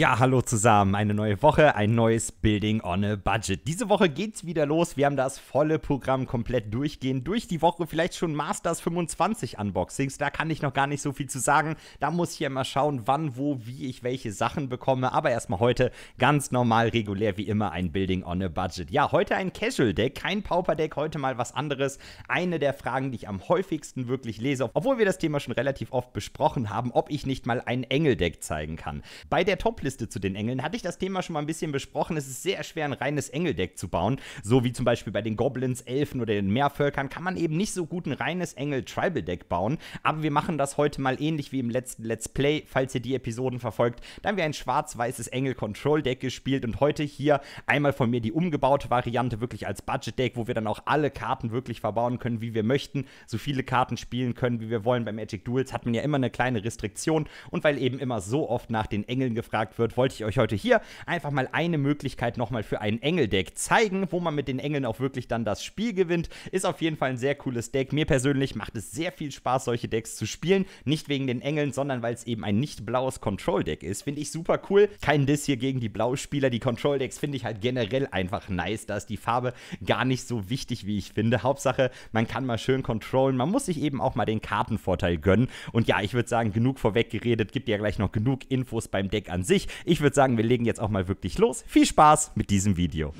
Ja, hallo zusammen. Eine neue Woche, ein neues Building on a Budget. Diese Woche geht's wieder los. Wir haben das volle Programm komplett durchgehen. Durch die Woche vielleicht schon Masters 25 Unboxings. Da kann ich noch gar nicht so viel zu sagen. Da muss ich ja immer schauen, wann, wo, wie ich welche Sachen bekomme. Aber erstmal heute ganz normal, regulär wie immer ein Building on a Budget. Ja, heute ein Casual Deck, kein Pauper Deck, heute mal was anderes. Eine der Fragen, die ich am häufigsten wirklich lese, obwohl wir das Thema schon relativ oft besprochen haben, ob ich nicht mal ein Engel Deck zeigen kann. Bei der Topliste Liste zu den Engeln hatte ich das Thema schon mal ein bisschen besprochen. Es ist sehr schwer, ein reines Engeldeck zu bauen. So wie zum Beispiel bei den Goblins, Elfen oder den Meervölkern kann man eben nicht so gut ein reines Engel-Tribal-Deck bauen. Aber wir machen das heute mal ähnlich wie im letzten Let's Play, falls ihr die Episoden verfolgt. Da haben wir ein schwarz-weißes Engel-Control-Deck gespielt und heute hier einmal von mir die umgebaute Variante wirklich als Budget-Deck, wo wir dann auch alle Karten wirklich verbauen können, wie wir möchten, so viele Karten spielen können, wie wir wollen. Bei Magic Duels hat man ja immer eine kleine Restriktion und weil eben immer so oft nach den Engeln gefragt gesagt wird, wollte ich euch heute hier einfach mal eine Möglichkeit nochmal für ein Engel-Deck zeigen, wo man mit den Engeln auch wirklich dann das Spiel gewinnt. Ist auf jeden Fall ein sehr cooles Deck. Mir persönlich macht es sehr viel Spaß, solche Decks zu spielen. Nicht wegen den Engeln, sondern weil es eben ein nicht blaues Control-Deck ist. Finde ich super cool. Kein Diss hier gegen die Blau-Spieler. Die Control-Decks finde ich halt generell einfach nice. Da ist die Farbe gar nicht so wichtig, wie ich finde. Hauptsache, man kann mal schön controllen. Man muss sich eben auch mal den Kartenvorteil gönnen. Und ja, ich würde sagen, genug vorweg geredet. Gibt ja gleich noch genug Infos beim Deck an sich. Ich würde sagen, wir legen jetzt auch mal wirklich los. Viel Spaß mit diesem Video.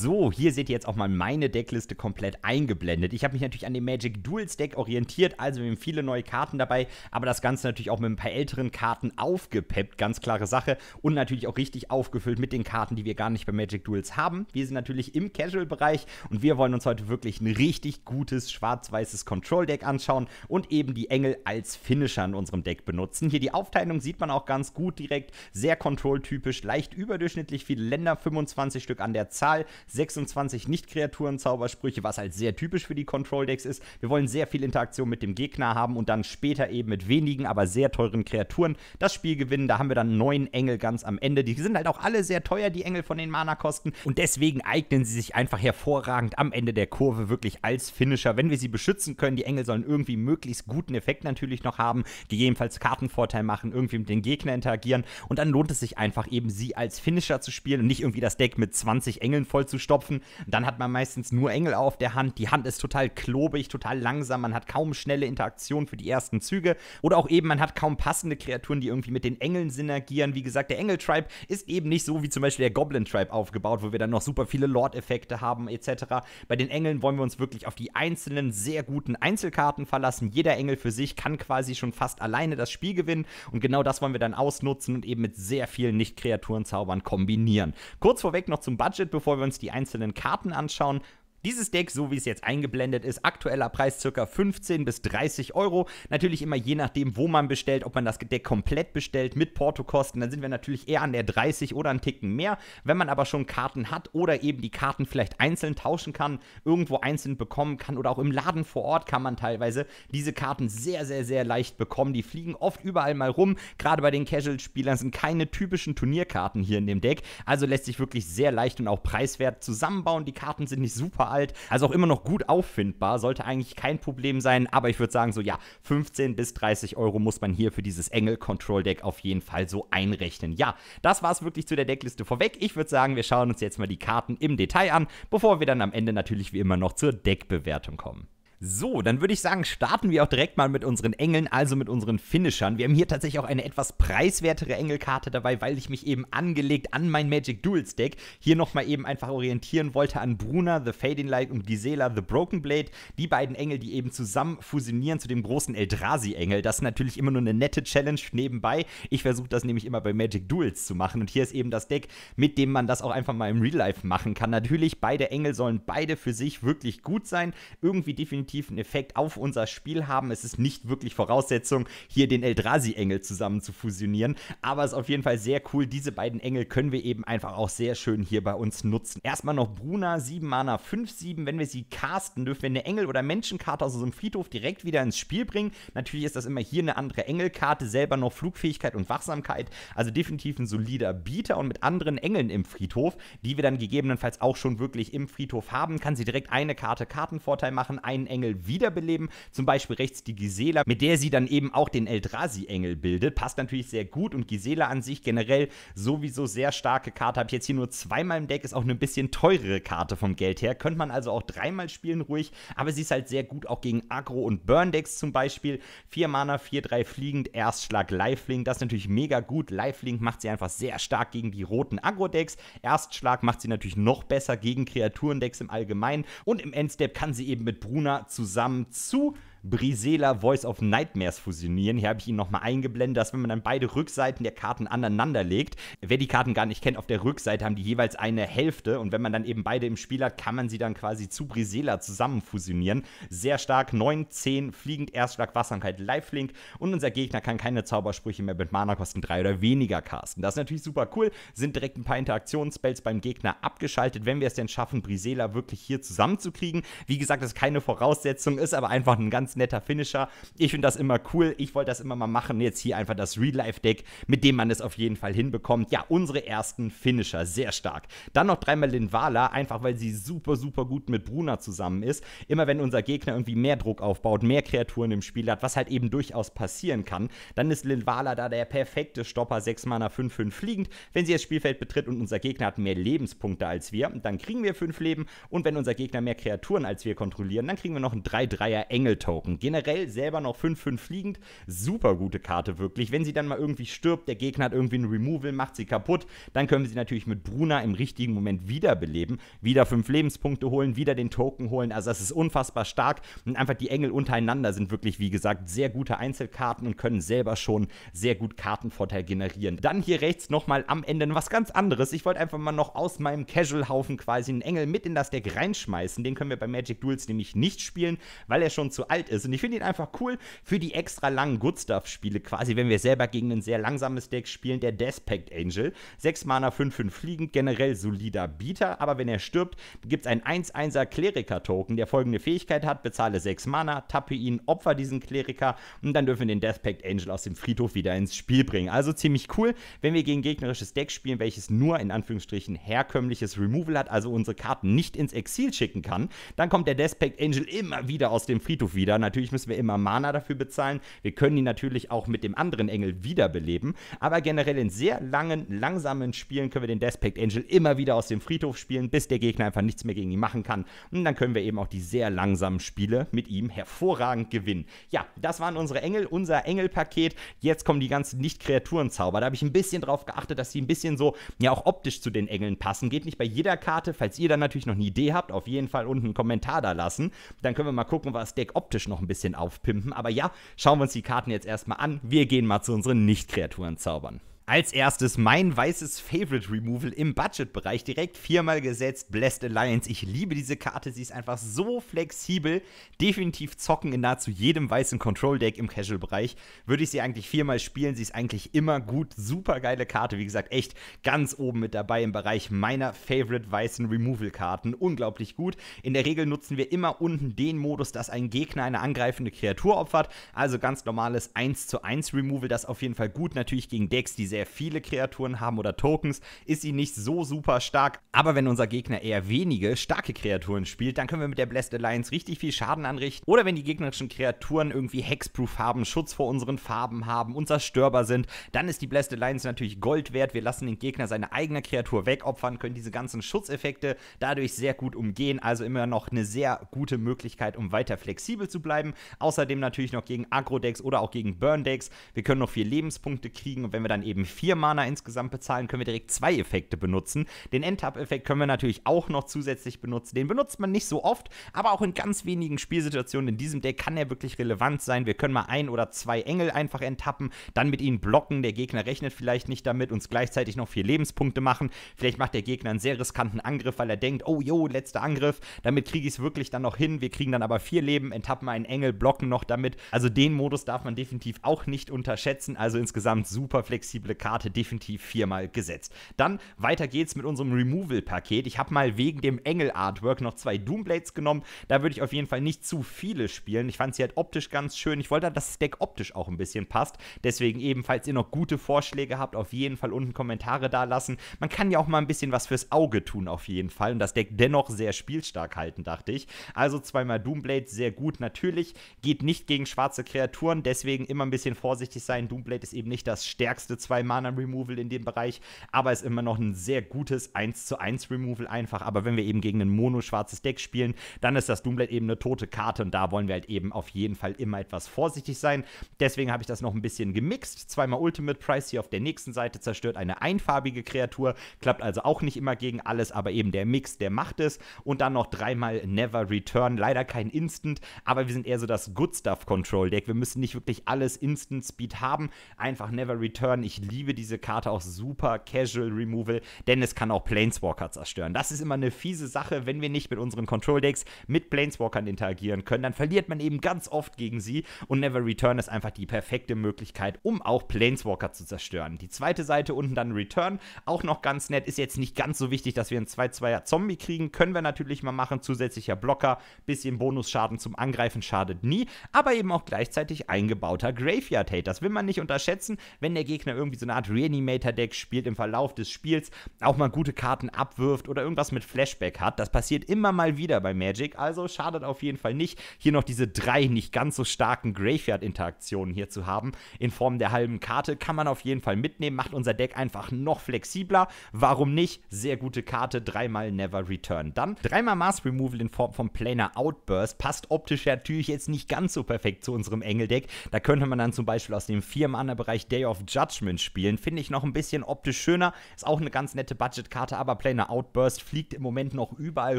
So, hier seht ihr jetzt auch mal meine Deckliste komplett eingeblendet. Ich habe mich natürlich an dem Magic Duels Deck orientiert, also wir haben viele neue Karten dabei, aber das Ganze natürlich auch mit ein paar älteren Karten aufgepeppt, ganz klare Sache. Und natürlich auch richtig aufgefüllt mit den Karten, die wir gar nicht bei Magic Duels haben. Wir sind natürlich im Casual-Bereich und wir wollen uns heute wirklich ein richtig gutes schwarz-weißes Control-Deck anschauen und eben die Engel als Finisher in unserem Deck benutzen. Hier die Aufteilung sieht man auch ganz gut direkt, sehr Control-typisch, leicht überdurchschnittlich viele Länder, 25 Stück an der Zahl, 26 Nicht-Kreaturen-Zaubersprüche, was halt sehr typisch für die Control-Decks ist. Wir wollen sehr viel Interaktion mit dem Gegner haben und dann später eben mit wenigen, aber sehr teuren Kreaturen das Spiel gewinnen. Da haben wir dann neun Engel ganz am Ende. Die sind halt auch alle sehr teuer, die Engel von den Mana-Kosten. Und deswegen eignen sie sich einfach hervorragend am Ende der Kurve wirklich als Finisher, wenn wir sie beschützen können. Die Engel sollen irgendwie möglichst guten Effekt natürlich noch haben, gegebenenfalls Kartenvorteil machen, irgendwie mit den Gegner interagieren. Und dann lohnt es sich einfach eben, sie als Finisher zu spielen und nicht irgendwie das Deck mit 20 Engeln voll zu stopfen. Dann hat man meistens nur Engel auf der Hand. Die Hand ist total klobig, total langsam. Man hat kaum schnelle Interaktion für die ersten Züge. Oder auch eben, man hat kaum passende Kreaturen, die irgendwie mit den Engeln synergieren. Wie gesagt, der Engel-Tribe ist eben nicht so wie zum Beispiel der Goblin-Tribe aufgebaut, wo wir dann noch super viele Lord-Effekte haben etc. Bei den Engeln wollen wir uns wirklich auf die einzelnen sehr guten Einzelkarten verlassen. Jeder Engel für sich kann quasi schon fast alleine das Spiel gewinnen. Und genau das wollen wir dann ausnutzen und eben mit sehr vielen Nicht-Kreaturen-Zaubern kombinieren. Kurz vorweg noch zum Budget, bevor wir uns die die einzelnen Karten anschauen, dieses Deck, so wie es jetzt eingeblendet ist, aktueller Preis ca. 15 bis 30 Euro. Natürlich immer je nachdem, wo man bestellt, ob man das Deck komplett bestellt mit Portokosten, dann sind wir natürlich eher an der 30 oder einen Ticken mehr. Wenn man aber schon Karten hat oder eben die Karten vielleicht einzeln tauschen kann, irgendwo einzeln bekommen kann oder auch im Laden vor Ort kann man teilweise diese Karten sehr, sehr, sehr leicht bekommen. Die fliegen oft überall mal rum. Gerade bei den Casual-Spielern sind keine typischen Turnierkarten hier in dem Deck. Also lässt sich wirklich sehr leicht und auch preiswert zusammenbauen. Die Karten sind nicht super alt alt, also auch immer noch gut auffindbar, sollte eigentlich kein Problem sein, aber ich würde sagen, so ja, 15 bis 30 Euro muss man hier für dieses Engel-Control-Deck auf jeden Fall so einrechnen. Ja, das war es wirklich zu der Deckliste vorweg. Ich würde sagen, wir schauen uns jetzt mal die Karten im Detail an, bevor wir dann am Ende natürlich wie immer noch zur Deckbewertung kommen. So, dann würde ich sagen, starten wir auch direkt mal mit unseren Engeln, also mit unseren Finishern. Wir haben hier tatsächlich auch eine etwas preiswertere Engelkarte dabei, weil ich mich eben angelegt an mein Magic Duels Deck hier nochmal eben einfach orientieren wollte an Bruna, The Fading Light und Gisela, The Broken Blade. Die beiden Engel, die eben zusammen fusionieren zu dem großen Eldrazi-Engel. Das ist natürlich immer nur eine nette Challenge nebenbei. Ich versuche das nämlich immer bei Magic Duels zu machen. Und hier ist eben das Deck, mit dem man das auch einfach mal im Real Life machen kann. Natürlich, beide Engel sollen beide für sich wirklich gut sein. Irgendwie definitiv definitiven Effekt auf unser Spiel haben. Es ist nicht wirklich Voraussetzung, hier den Eldrazi-Engel zusammen zu fusionieren, aber es ist auf jeden Fall sehr cool. Diese beiden Engel können wir eben einfach auch sehr schön hier bei uns nutzen. Erstmal noch Bruna, 7 Mana, 5, 7. Wenn wir sie casten, dürfen wir eine Engel- oder Menschenkarte aus unserem Friedhof direkt wieder ins Spiel bringen. Natürlich ist das immer hier eine andere Engelkarte, selber noch Flugfähigkeit und Wachsamkeit. Also definitiv ein solider Bieter und mit anderen Engeln im Friedhof, die wir dann gegebenenfalls auch schon wirklich im Friedhof haben, kann sie direkt eine Karte Kartenvorteil machen, einen Engel Engel wiederbeleben. Zum Beispiel rechts die Gisela, mit der sie dann eben auch den Eldrazi-Engel bildet. Passt natürlich sehr gut und Gisela an sich generell sowieso sehr starke Karte. Habe ich jetzt hier nur zweimal im Deck, ist auch eine bisschen teurere Karte vom Geld her. Könnte man also auch dreimal spielen ruhig, aber sie ist halt sehr gut auch gegen Agro- und Burn-Decks zum Beispiel. Vier Mana, 4-3 fliegend, Erstschlag, Lifelink, das ist natürlich mega gut. Lifelink macht sie einfach sehr stark gegen die roten Agro-Decks. Erstschlag macht sie natürlich noch besser gegen Kreaturendecks im Allgemeinen und im Endstep kann sie eben mit Bruna zusammen zu Brisela Voice of Nightmares fusionieren. Hier habe ich ihn nochmal eingeblendet, dass wenn man dann beide Rückseiten der Karten aneinander legt, wer die Karten gar nicht kennt, auf der Rückseite haben die jeweils eine Hälfte und wenn man dann eben beide im Spiel hat, kann man sie dann quasi zu Brisela zusammen fusionieren. Sehr stark, 9, 10, fliegend, Erstschlag, Wachsamkeit, Lifelink und unser Gegner kann keine Zaubersprüche mehr mit Mana-Kosten 3 oder weniger casten. Das ist natürlich super cool, sind direkt ein paar Interaktionsspells beim Gegner abgeschaltet, wenn wir es denn schaffen, Brisela wirklich hier zusammenzukriegen. Wie gesagt, das ist keine Voraussetzung, ist aber einfach ein ganz netter Finisher. Ich finde das immer cool. Ich wollte das immer mal machen. Jetzt hier einfach das Real-Life-Deck, mit dem man es auf jeden Fall hinbekommt. Ja, unsere ersten Finisher. Sehr stark. Dann noch dreimal Linvala, einfach weil sie super, super gut mit Bruna zusammen ist. Immer wenn unser Gegner irgendwie mehr Druck aufbaut, mehr Kreaturen im Spiel hat, was halt eben durchaus passieren kann, dann ist Linvala da der perfekte Stopper. 6 Mana 5-5 fliegend. Wenn sie das Spielfeld betritt und unser Gegner hat mehr Lebenspunkte als wir, dann kriegen wir 5 Leben. Und wenn unser Gegner mehr Kreaturen als wir kontrollieren, dann kriegen wir noch einen 3-3er Engeltoad. Open. Generell selber noch 5-5 fliegend, super gute Karte wirklich. Wenn sie dann mal irgendwie stirbt, der Gegner hat irgendwie ein Removal, macht sie kaputt, dann können wir sie natürlich mit Bruna im richtigen Moment wiederbeleben, wieder 5 Lebenspunkte holen, wieder den Token holen. Also das ist unfassbar stark und einfach die Engel untereinander sind wirklich, wie gesagt, sehr gute Einzelkarten und können selber schon sehr gut Kartenvorteil generieren. Dann hier rechts nochmal am Ende was ganz anderes. Ich wollte einfach mal noch aus meinem Casual-Haufen quasi einen Engel mit in das Deck reinschmeißen. Den können wir bei Magic Duels nämlich nicht spielen, weil er schon zu alt nett ist. Und ich finde ihn einfach cool für die extra langen Good Stuff-Spiele, quasi, wenn wir selber gegen ein sehr langsames Deck spielen, der Deathpact Angel. 6 Mana, 5, 5 fliegend, generell solider Bieter, aber wenn er stirbt, gibt es einen 1-1er Kleriker-Token, der folgende Fähigkeit hat: bezahle 6 Mana, tappe ihn, opfer diesen Kleriker und dann dürfen wir den Deathpact Angel aus dem Friedhof wieder ins Spiel bringen. Also ziemlich cool, wenn wir gegen gegnerisches Deck spielen, welches nur in Anführungsstrichen herkömmliches Removal hat, also unsere Karten nicht ins Exil schicken kann, dann kommt der Deathpact Angel immer wieder aus dem Friedhof wieder Spieler. Natürlich müssen wir immer Mana dafür bezahlen. Wir können ihn natürlich auch mit dem anderen Engel wiederbeleben. Aber generell in sehr langen, langsamen Spielen können wir den Deathpact Angel immer wieder aus dem Friedhof spielen, bis der Gegner einfach nichts mehr gegen ihn machen kann. Und dann können wir eben auch die sehr langsamen Spiele mit ihm hervorragend gewinnen. Ja, das waren unsere Engel, unser Engelpaket. Jetzt kommen die ganzen nicht kreaturen zauber Da habe ich ein bisschen drauf geachtet, dass sie ein bisschen so, ja, auch optisch zu den Engeln passen. Geht nicht bei jeder Karte. Falls ihr dann natürlich noch eine Idee habt, auf jeden Fall unten einen Kommentar da lassen. Dann können wir mal gucken, was Deck optisch noch ein bisschen aufpimpen. Aber ja, schauen wir uns die Karten jetzt erstmal an. Wir gehen mal zu unseren Nicht-Kreaturen zaubern. Als erstes mein weißes Favorite Removal im Budget-Bereich. Direkt viermal gesetzt. Blessed Alliance. Ich liebe diese Karte. Sie ist einfach so flexibel. Definitiv zocken in nahezu jedem weißen Control-Deck im Casual-Bereich. Würde ich sie eigentlich viermal spielen. Sie ist eigentlich immer gut. Super geile Karte. Wie gesagt, echt ganz oben mit dabei im Bereich meiner Favorite weißen Removal-Karten. Unglaublich gut. In der Regel nutzen wir immer unten den Modus, dass ein Gegner eine angreifende Kreatur opfert. Also ganz normales 1 zu 1 Removal. Das auf jeden Fall gut. Natürlich gegen Decks, die sehr sehr viele Kreaturen haben oder Tokens, ist sie nicht so super stark. Aber wenn unser Gegner eher wenige starke Kreaturen spielt, dann können wir mit der Blessed Alliance richtig viel Schaden anrichten. Oder wenn die gegnerischen Kreaturen irgendwie Hexproof haben, Schutz vor unseren Farben haben, und zerstörbar sind, dann ist die Blessed Alliance natürlich Gold wert. Wir lassen den Gegner seine eigene Kreatur wegopfern, können diese ganzen Schutzeffekte dadurch sehr gut umgehen. Also immer noch eine sehr gute Möglichkeit, um weiter flexibel zu bleiben. Außerdem natürlich noch gegen Agro-Decks oder auch gegen Burn-Decks. Wir können noch vier Lebenspunkte kriegen und wenn wir dann eben ich, vier Mana insgesamt bezahlen, können wir direkt zwei Effekte benutzen. Den end Endtap-Effekt können wir natürlich auch noch zusätzlich benutzen. Den benutzt man nicht so oft, aber auch in ganz wenigen Spielsituationen in diesem Deck kann er wirklich relevant sein. Wir können mal ein oder zwei Engel einfach enttappen, dann mit ihnen blocken. Der Gegner rechnet vielleicht nicht damit, uns gleichzeitig noch vier Lebenspunkte machen. Vielleicht macht der Gegner einen sehr riskanten Angriff, weil er denkt, oh jo, letzter Angriff, damit kriege ich es wirklich dann noch hin. Wir kriegen dann aber vier Leben, enttappen einen Engel, blocken noch damit. Also den Modus darf man definitiv auch nicht unterschätzen. Also insgesamt super flexible Karte definitiv viermal gesetzt. Dann weiter geht's mit unserem Removal-Paket. Ich habe mal wegen dem Engel-Artwork noch zwei Doomblades genommen. Da würde ich auf jeden Fall nicht zu viele spielen. Ich fand sie halt optisch ganz schön. Ich wollte, halt, dass das Deck optisch auch ein bisschen passt. Deswegen eben, falls ihr noch gute Vorschläge habt, auf jeden Fall unten Kommentare da lassen. Man kann ja auch mal ein bisschen was fürs Auge tun, auf jeden Fall. Und das Deck dennoch sehr spielstark halten, dachte ich. Also zweimal Doomblade, sehr gut. Natürlich geht nicht gegen schwarze Kreaturen, deswegen immer ein bisschen vorsichtig sein. Doomblade ist eben nicht das stärkste zweimal Mana-Removal in dem Bereich, aber ist immer noch ein sehr gutes 1 zu 1 Removal einfach. Aber wenn wir eben gegen ein mono-schwarzes Deck spielen, dann ist das Doomblade eben eine tote Karte und da wollen wir halt eben auf jeden Fall immer etwas vorsichtig sein. Deswegen habe ich das noch ein bisschen gemixt. Zweimal Ultimate Price hier auf der nächsten Seite zerstört eine einfarbige Kreatur, klappt also auch nicht immer gegen alles, aber eben der Mix, der macht es. Und dann noch dreimal Never Return, leider kein Instant, aber wir sind eher so das Good Stuff Control Deck. Wir müssen nicht wirklich alles Instant Speed haben, einfach Never Return. Ich liebe liebe diese Karte auch super Casual Removal, denn es kann auch Planeswalker zerstören. Das ist immer eine fiese Sache, wenn wir nicht mit unseren Control Decks mit Planeswalkern interagieren können, dann verliert man eben ganz oft gegen sie und Never Return ist einfach die perfekte Möglichkeit, um auch Planeswalker zu zerstören. Die zweite Seite unten dann Return, auch noch ganz nett, ist jetzt nicht ganz so wichtig, dass wir einen 2-2er Zombie kriegen, können wir natürlich mal machen, zusätzlicher Blocker, bisschen Bonusschaden zum Angreifen schadet nie, aber eben auch gleichzeitig eingebauter Graveyard Hate. Das will man nicht unterschätzen, wenn der Gegner irgendwie irgendwie so eine Art Reanimator-Deck spielt im Verlauf des Spiels, auch mal gute Karten abwirft oder irgendwas mit Flashback hat. Das passiert immer mal wieder bei Magic, also schadet auf jeden Fall nicht, hier noch diese drei nicht ganz so starken Graveyard-Interaktionen hier zu haben. In Form der halben Karte kann man auf jeden Fall mitnehmen, macht unser Deck einfach noch flexibler. Warum nicht? Sehr gute Karte, dreimal Never Return. Dann dreimal Mass Removal in Form von Planar Outburst. Passt optisch natürlich jetzt nicht ganz so perfekt zu unserem Engel-Deck. Da könnte man dann zum Beispiel aus dem 4-Mana-Bereich Day of Judgment spielen. Finde ich noch ein bisschen optisch schöner. Ist auch eine ganz nette Budgetkarte, aber Planer Outburst fliegt im Moment noch überall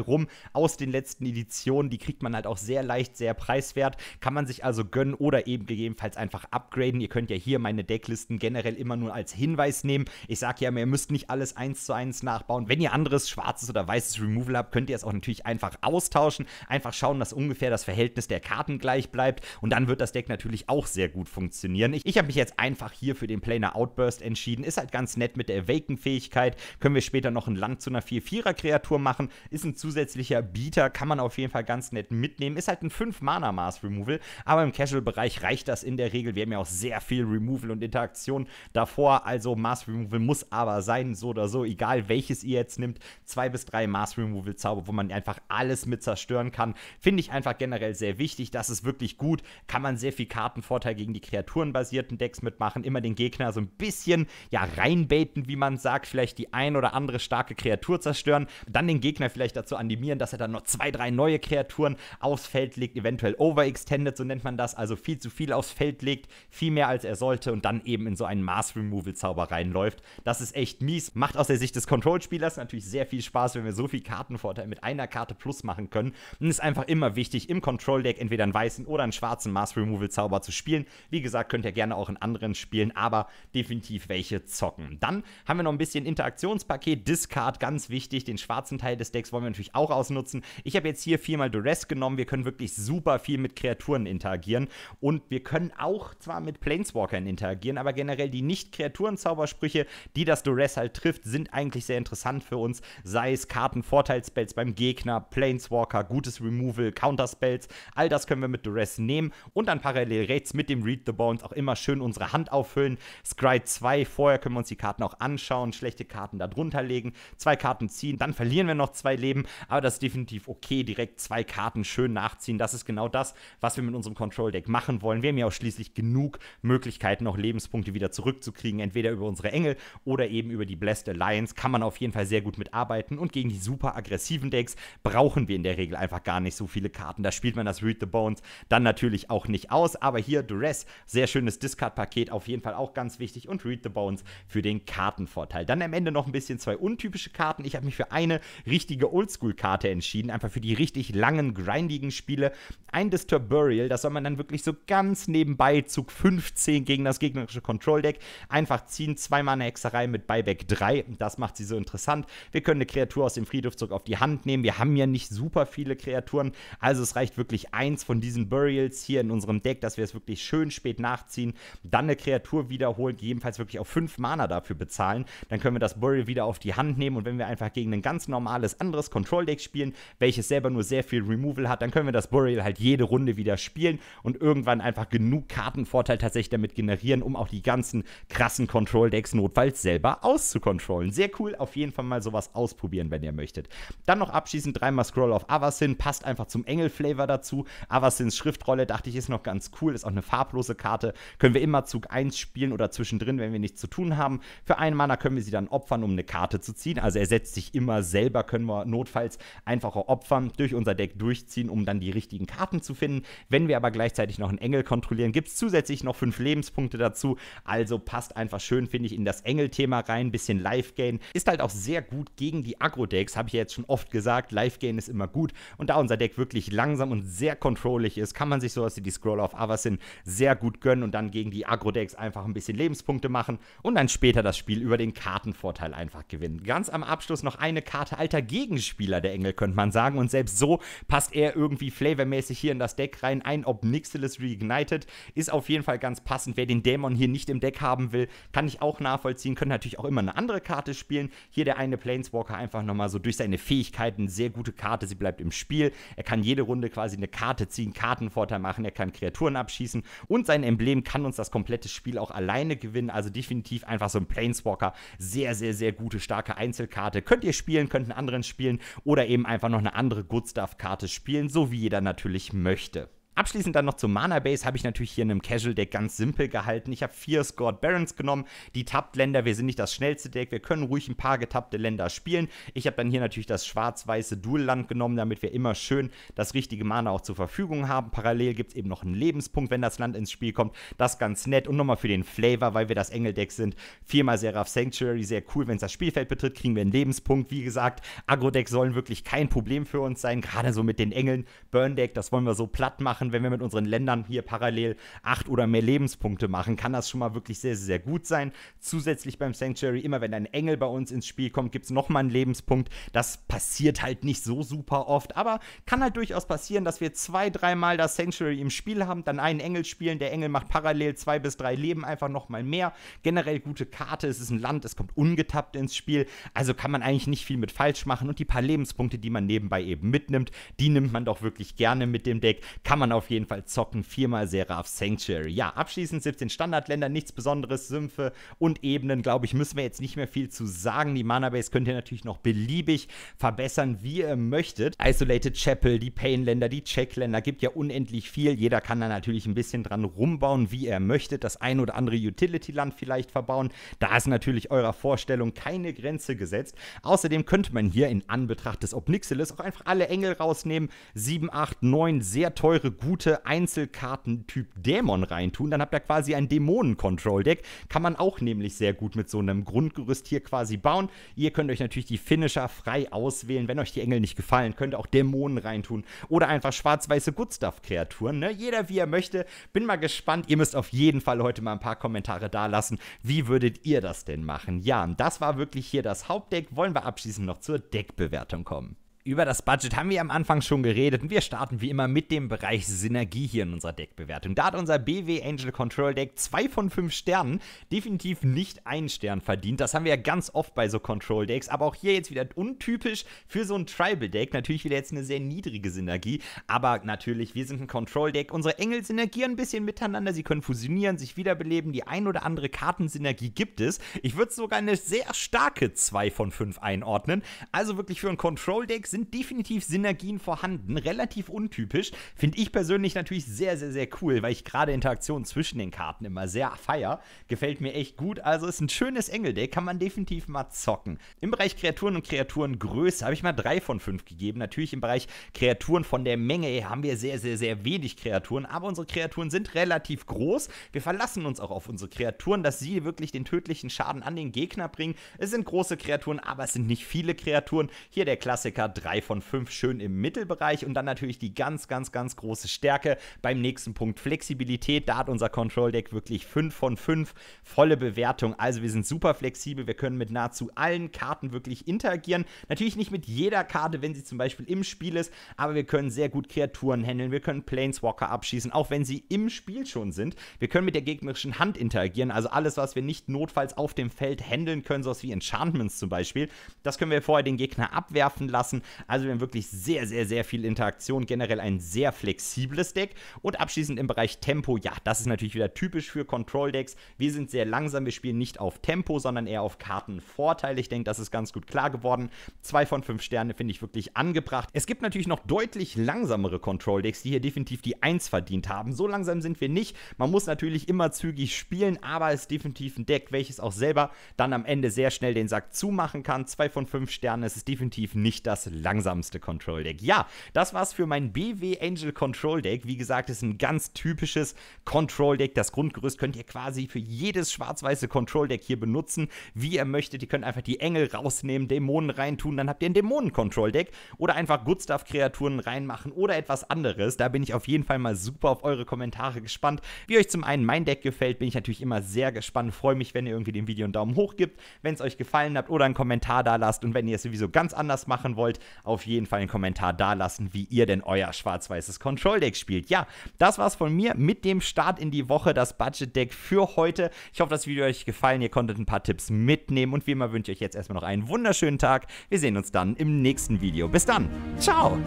rum aus den letzten Editionen. Die kriegt man halt auch sehr leicht, sehr preiswert. Kann man sich also gönnen oder eben gegebenenfalls einfach upgraden. Ihr könnt ja hier meine Decklisten generell immer nur als Hinweis nehmen. Ich sage ja, ihr müsst nicht alles eins zu eins nachbauen. Wenn ihr anderes schwarzes oder weißes Removal habt, könnt ihr es auch natürlich einfach austauschen. Einfach schauen, dass ungefähr das Verhältnis der Karten gleich bleibt. Und dann wird das Deck natürlich auch sehr gut funktionieren. Ich, ich habe mich jetzt einfach hier für den Planer Outburst Outburst entschieden. Ist halt ganz nett mit der Awaken-Fähigkeit. Können wir später noch ein Land zu einer 4-4er-Kreatur machen. Ist ein zusätzlicher Bieter, kann man auf jeden Fall ganz nett mitnehmen. Ist halt ein 5 mana mass removal aber im Casual-Bereich reicht das in der Regel. Wir haben ja auch sehr viel Removal und Interaktion davor. Also Maß-Removal muss aber sein, so oder so, egal welches ihr jetzt nimmt. Zwei bis drei Maß-Removal-Zauber, wo man einfach alles mit zerstören kann. Finde ich einfach generell sehr wichtig. Das ist wirklich gut. Kann man sehr viel Kartenvorteil gegen die kreaturenbasierten Decks mitmachen. Immer den Gegner so ein bisschen bisschen ja, reinbaiten, wie man sagt, vielleicht die ein oder andere starke Kreatur zerstören, dann den Gegner vielleicht dazu animieren, dass er dann noch zwei, drei neue Kreaturen aufs Feld legt, eventuell overextended, so nennt man das, also viel zu viel aufs Feld legt, viel mehr als er sollte und dann eben in so einen Mass Removal Zauber reinläuft. Das ist echt mies, macht aus der Sicht des Control Spielers natürlich sehr viel Spaß, wenn wir so viel Kartenvorteil mit einer Karte plus machen können und ist einfach immer wichtig im Control Deck entweder einen weißen oder einen schwarzen Mass Removal Zauber zu spielen. Wie gesagt, könnt ihr gerne auch in anderen spielen, aber definitiv definitiv welche zocken. Dann haben wir noch ein bisschen Interaktionspaket, Discard, ganz wichtig. Den schwarzen Teil des Decks wollen wir natürlich auch ausnutzen. Ich habe jetzt hier viermal Duress genommen. Wir können wirklich super viel mit Kreaturen interagieren. Und wir können auch zwar mit Planeswalkern interagieren, aber generell die Nicht-Kreaturen-Zaubersprüche, die das Duress halt trifft, sind eigentlich sehr interessant für uns. Sei es Karten-Vorteilspells beim Gegner, Planeswalker, gutes Removal, Counterspells. All das können wir mit Duress nehmen und dann parallel rechts mit dem Read the Bones auch immer schön unsere Hand auffüllen. Scry zwei. Vorher können wir uns die Karten auch anschauen, schlechte Karten darunter legen, zwei Karten ziehen, dann verlieren wir noch zwei Leben, aber das ist definitiv okay. Direkt zwei Karten schön nachziehen. Das ist genau das, was wir mit unserem Control-Deck machen wollen. Wir haben ja auch schließlich genug Möglichkeiten, noch Lebenspunkte wieder zurückzukriegen, entweder über unsere Engel oder eben über die Blessed Alliance. Kann man auf jeden Fall sehr gut mitarbeiten und gegen die super aggressiven Decks brauchen wir in der Regel einfach gar nicht so viele Karten. Da spielt man das Read the Bones dann natürlich auch nicht aus, aber hier Duress, sehr schönes Discard-Paket, auf jeden Fall auch ganz wichtig und und Read the Bones für den Kartenvorteil. Dann am Ende noch ein bisschen zwei untypische Karten. Ich habe mich für eine richtige Oldschool-Karte entschieden, einfach für die richtig langen, grindigen Spiele. Ein Disturb Burial, das soll man dann wirklich so ganz nebenbei Zug 15 gegen das gegnerische Control-Deck einfach ziehen. Zweimal eine Hexerei mit Buyback 3. Das macht sie so interessant. Wir können eine Kreatur aus dem Friedhof zurück auf die Hand nehmen. Wir haben ja nicht super viele Kreaturen. Also es reicht wirklich eins von diesen Burials hier in unserem Deck, dass wir es wirklich schön spät nachziehen. Dann eine Kreatur wiederholen, gegebenenfalls gegebenenfalls wirklich auf fünf Mana dafür bezahlen. Dann können wir das Burial wieder auf die Hand nehmen und wenn wir einfach gegen ein ganz normales anderes Control-Deck spielen, welches selber nur sehr viel Removal hat, dann können wir das Burial halt jede Runde wieder spielen und irgendwann einfach genug Kartenvorteil tatsächlich damit generieren, um auch die ganzen krassen Control-Decks notfalls selber auszukontrollen. Sehr cool, auf jeden Fall mal sowas ausprobieren, wenn ihr möchtet. Dann noch abschließend dreimal Scroll auf Avacyn, passt einfach zum Engel-Flavor dazu. Avacyns Schriftrolle, dachte ich, ist noch ganz cool, ist auch eine farblose Karte, können wir immer Zug 1 spielen oder zwischendrin drin, wenn wir nichts zu tun haben. Für einen Mana können wir sie dann opfern, um eine Karte zu ziehen. Also er setzt sich immer selber, können wir notfalls einfache opfern, durch unser Deck durchziehen, um dann die richtigen Karten zu finden. Wenn wir aber gleichzeitig noch einen Engel kontrollieren, gibt es zusätzlich noch fünf Lebenspunkte dazu. Also passt einfach schön, finde ich, in das Engel-Thema rein. Bisschen Live-Gain. Ist halt auch sehr gut gegen die Agro-Decks, habe ich ja jetzt schon oft gesagt. Live-Gain ist immer gut. Und da unser Deck wirklich langsam und sehr controllig ist, kann man sich sowas wie die Scroll of Avas sehr gut gönnen und dann gegen die Agro-Decks einfach ein bisschen Lebenspunkte Punkte machen und dann später das Spiel über den Kartenvorteil einfach gewinnen. Ganz am Abschluss noch eine Karte alter Gegenspieler der Engel, könnte man sagen. Und selbst so passt er irgendwie flavormäßig hier in das Deck rein. Ein Obnixilis Reignited ist auf jeden Fall ganz passend. Wer den Dämon hier nicht im Deck haben will, kann ich auch nachvollziehen. Können natürlich auch immer eine andere Karte spielen. Hier der eine Planeswalker einfach nochmal so durch seine Fähigkeiten, sehr gute Karte, sie bleibt im Spiel. Er kann jede Runde quasi eine Karte ziehen, Kartenvorteil machen, er kann Kreaturen abschießen und sein Emblem kann uns das komplette Spiel auch alleine gewinnen. Also definitiv einfach so ein Planeswalker. Sehr, sehr, sehr gute, starke Einzelkarte. Könnt ihr spielen, könnt einen anderen spielen oder eben einfach noch eine andere Good Stuff-Karte spielen, so wie jeder natürlich möchte. Abschließend dann noch zur Mana Base habe ich natürlich hier in einem Casual Deck ganz simpel gehalten. Ich habe vier Scored Barons genommen, die tappt Länder, wir sind nicht das schnellste Deck, wir können ruhig ein paar getappte Länder spielen. Ich habe dann hier natürlich das schwarz-weiße Duelland genommen, damit wir immer schön das richtige Mana auch zur Verfügung haben. Parallel gibt es eben noch einen Lebenspunkt, wenn das Land ins Spiel kommt. Das ganz nett und nochmal für den Flavor, weil wir das Engel-Deck sind. Viermal Seraph Sanctuary, sehr cool, wenn es das Spielfeld betritt, kriegen wir einen Lebenspunkt. Wie gesagt, agro Deck sollen wirklich kein Problem für uns sein, gerade so mit den Engeln. Burn-Deck, das wollen wir so platt machen machen, wenn wir mit unseren Ländern hier parallel acht oder mehr Lebenspunkte machen, kann das schon mal wirklich sehr, sehr gut sein. Zusätzlich beim Sanctuary, immer wenn ein Engel bei uns ins Spiel kommt, gibt es nochmal einen Lebenspunkt. Das passiert halt nicht so super oft, aber kann halt durchaus passieren, dass wir zwei, dreimal das Sanctuary im Spiel haben, dann einen Engel spielen, der Engel macht parallel zwei bis drei Leben einfach nochmal mehr. Generell gute Karte, es ist ein Land, es kommt ungetappt ins Spiel, also kann man eigentlich nicht viel mit falsch machen und die paar Lebenspunkte, die man nebenbei eben mitnimmt, die nimmt man doch wirklich gerne mit dem Deck, kann man man auf jeden Fall zocken. Viermal Seraph Sanctuary. Ja, abschließend 17 Standardländer, nichts Besonderes, Sümpfe und Ebenen, glaube ich, müssen wir jetzt nicht mehr viel zu sagen. Die Mana-Base könnt ihr natürlich noch beliebig verbessern, wie ihr möchtet. Isolated Chapel, die Pain-Länder, die Checkländer, gibt ja unendlich viel. Jeder kann da natürlich ein bisschen dran rumbauen, wie er möchte. Das ein oder andere Utility-Land vielleicht verbauen. Da ist natürlich eurer Vorstellung keine Grenze gesetzt. Außerdem könnte man hier in Anbetracht des Obnixilis auch einfach alle Engel rausnehmen. 7, 8, 9 sehr teure gute Einzelkartentyp Dämon reintun, dann habt ihr quasi ein Dämonen-Control-Deck. Kann man auch nämlich sehr gut mit so einem Grundgerüst hier quasi bauen. Ihr könnt euch natürlich die Finisher frei auswählen. Wenn euch die Engel nicht gefallen, könnt ihr auch Dämonen reintun oder einfach schwarz-weiße Goodstuff-Kreaturen. Ne? Jeder wie er möchte. Bin mal gespannt. Ihr müsst auf jeden Fall heute mal ein paar Kommentare da lassen. Wie würdet ihr das denn machen? Ja, das war wirklich hier das Hauptdeck. Wollen wir abschließend noch zur Deckbewertung kommen. Über das Budget haben wir am Anfang schon geredet und wir starten wie immer mit dem Bereich Synergie hier in unserer Deckbewertung. Da hat unser BW Angel Control Deck 2 von 5 Sternen definitiv nicht einen Stern verdient. Das haben wir ja ganz oft bei so Control Decks, aber auch hier jetzt wieder untypisch für so ein Tribal Deck. Natürlich wieder jetzt eine sehr niedrige Synergie, aber natürlich, wir sind ein Control Deck. Unsere Engel synergieren ein bisschen miteinander, sie können fusionieren, sich wiederbeleben. Die ein oder andere Kartensynergie gibt es. Ich würde sogar eine sehr starke 2 von 5 einordnen. Also wirklich für ein Control Deck sind sind definitiv Synergien vorhanden, relativ untypisch. Finde ich persönlich natürlich sehr, sehr, sehr cool, weil ich gerade Interaktionen zwischen den Karten immer sehr feier. Gefällt mir echt gut. Also ist ein schönes Engeldeck, kann man definitiv mal zocken. Im Bereich Kreaturen und Kreaturengröße habe ich mal drei von fünf gegeben. Natürlich im Bereich Kreaturen von der Menge her haben wir sehr, sehr, sehr wenig Kreaturen, aber unsere Kreaturen sind relativ groß. Wir verlassen uns auch auf unsere Kreaturen, dass sie wirklich den tödlichen Schaden an den Gegner bringen. Es sind große Kreaturen, aber es sind nicht viele Kreaturen. Hier der Klassiker drei von fünf schön im Mittelbereich und dann natürlich die ganz, ganz, ganz große Stärke beim nächsten Punkt Flexibilität. Da hat unser Control Deck wirklich fünf von fünf volle Bewertung. Also wir sind super flexibel, wir können mit nahezu allen Karten wirklich interagieren. Natürlich nicht mit jeder Karte, wenn sie zum Beispiel im Spiel ist, aber wir können sehr gut Kreaturen handeln, wir können Planeswalker abschießen, auch wenn sie im Spiel schon sind. Wir können mit der gegnerischen Hand interagieren, also alles, was wir nicht notfalls auf dem Feld handeln können, sowas wie Enchantments zum Beispiel, das können wir vorher den Gegner abwerfen lassen. Also wir haben wirklich sehr, sehr, sehr viel Interaktion. Generell ein sehr flexibles Deck. Und abschließend im Bereich Tempo, ja, das ist natürlich wieder typisch für Control-Decks. Wir sind sehr langsam, wir spielen nicht auf Tempo, sondern eher auf Kartenvorteil. Ich denke, das ist ganz gut klar geworden. Zwei von fünf Sterne finde ich wirklich angebracht. Es gibt natürlich noch deutlich langsamere Control-Decks, die hier definitiv die 1 verdient haben. So langsam sind wir nicht. Man muss natürlich immer zügig spielen, aber es ist definitiv ein Deck, welches auch selber dann am Ende sehr schnell den Sack zumachen kann. Zwei von fünf Sternen, es ist definitiv nicht das langsamste Control Deck. Ja, das war's für mein BW Angel Control Deck. Wie gesagt, ist ein ganz typisches Control Deck. Das Grundgerüst könnt ihr quasi für jedes schwarz-weiße Control Deck hier benutzen, wie ihr möchtet. Ihr könnt einfach die Engel rausnehmen, Dämonen reintun, dann habt ihr ein Dämonen-Control Deck oder einfach Good Stuff Kreaturen reinmachen oder etwas anderes. Da bin ich auf jeden Fall mal super auf eure Kommentare gespannt. Wie euch zum einen mein Deck gefällt, bin ich natürlich immer sehr gespannt. Freue mich, wenn ihr irgendwie dem Video einen Daumen hoch gibt, wenn es euch gefallen hat oder einen Kommentar da lasst und wenn ihr es sowieso ganz anders machen wollt, auf jeden Fall einen Kommentar da lassen, wie ihr denn euer schwarz-weißes Control-Deck spielt. Ja, das war's von mir mit dem Start in die Woche, das Budget-Deck für heute. Ich hoffe, das Video hat euch gefallen. Ihr konntet ein paar Tipps mitnehmen und wie immer wünsche ich euch jetzt erstmal noch einen wunderschönen Tag. Wir sehen uns dann im nächsten Video. Bis dann. Ciao.